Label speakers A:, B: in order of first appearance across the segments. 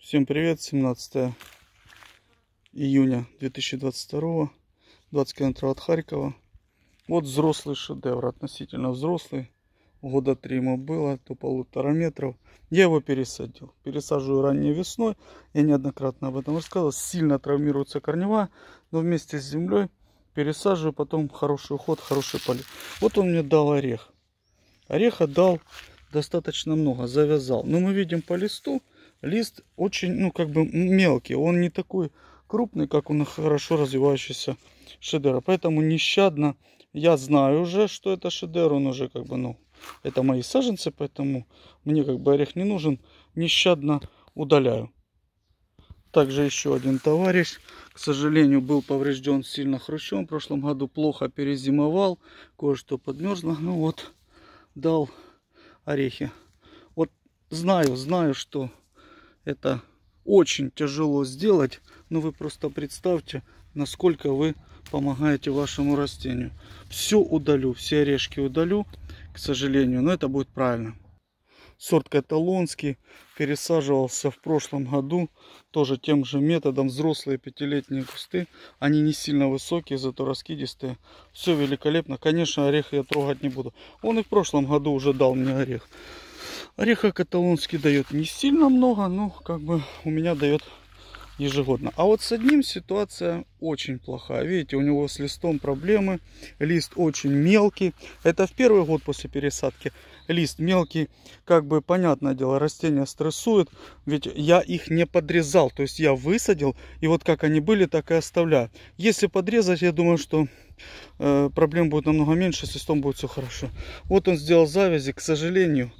A: Всем привет, 17 июня 2022, 20 километров от Харькова. Вот взрослый шедевр, относительно взрослый. Года три ему было, то полутора метров. Я его пересадил. Пересаживаю ранней весной. Я неоднократно об этом рассказывал. Сильно травмируется корнева, но вместе с землей пересаживаю. Потом хороший уход, хороший полив. Вот он мне дал орех. Ореха дал достаточно много, завязал. Но мы видим по листу, Лист очень, ну, как бы мелкий. Он не такой крупный, как у на хорошо развивающийся шедера. Поэтому нещадно я знаю уже, что это шедер. Он уже как бы, ну, это мои саженцы, поэтому мне как бы орех не нужен. Нещадно удаляю. Также еще один товарищ, к сожалению, был поврежден сильно хрущом. В прошлом году плохо перезимовал, кое-что подмерзло. Ну вот, дал орехи. Вот знаю, знаю, что это очень тяжело сделать, но вы просто представьте, насколько вы помогаете вашему растению. Все удалю, все орешки удалю, к сожалению, но это будет правильно. Сорт каталонский. Пересаживался в прошлом году. Тоже тем же методом. Взрослые пятилетние кусты. Они не сильно высокие, зато раскидистые. Все великолепно. Конечно, орех я трогать не буду. Он и в прошлом году уже дал мне орех. Ореха каталонский дает не сильно много, но как бы у меня дает ежегодно. А вот с одним ситуация очень плохая. Видите, у него с листом проблемы. Лист очень мелкий. Это в первый год после пересадки. Лист мелкий, как бы, понятное дело, растения стрессуют. Ведь я их не подрезал. То есть я высадил, и вот как они были, так и оставляю. Если подрезать, я думаю, что э, проблем будет намного меньше, с листом будет все хорошо. Вот он сделал завязи, к сожалению,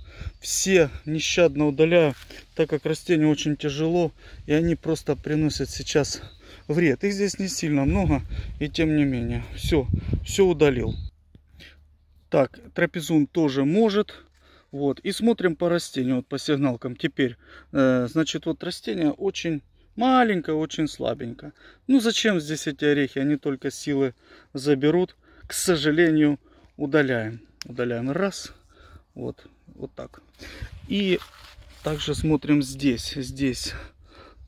A: все нещадно удаляю, так как растению очень тяжело, и они просто приносят сейчас вред. Их здесь не сильно много, и тем не менее. Все, все удалил. Так, трапезун тоже может. Вот, и смотрим по растению, вот по сигналкам теперь. Э, значит, вот растение очень маленькое, очень слабенькое. Ну, зачем здесь эти орехи? Они только силы заберут. К сожалению, удаляем. Удаляем раз, вот, вот так. И также смотрим здесь. Здесь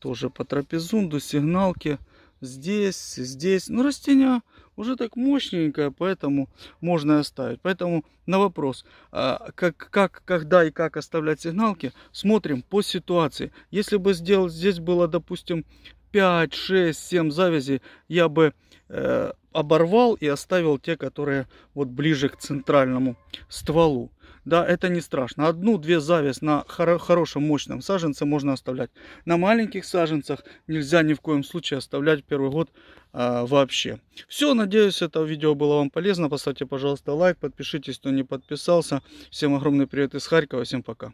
A: тоже по трапезунду, сигналки. Здесь, здесь. Ну, растение уже так мощненькое, поэтому можно оставить. Поэтому на вопрос, а, как, как, когда и как оставлять сигналки, смотрим по ситуации. Если бы сделал, здесь было, допустим, 5, 6, 7 завязи, я бы э, оборвал и оставил те, которые вот ближе к центральному стволу. Да, это не страшно. Одну-две завес на хорошем мощном саженце можно оставлять. На маленьких саженцах нельзя ни в коем случае оставлять первый год а, вообще. Все, надеюсь, это видео было вам полезно. Поставьте, пожалуйста, лайк, подпишитесь, кто не подписался. Всем огромный привет из Харькова, всем пока.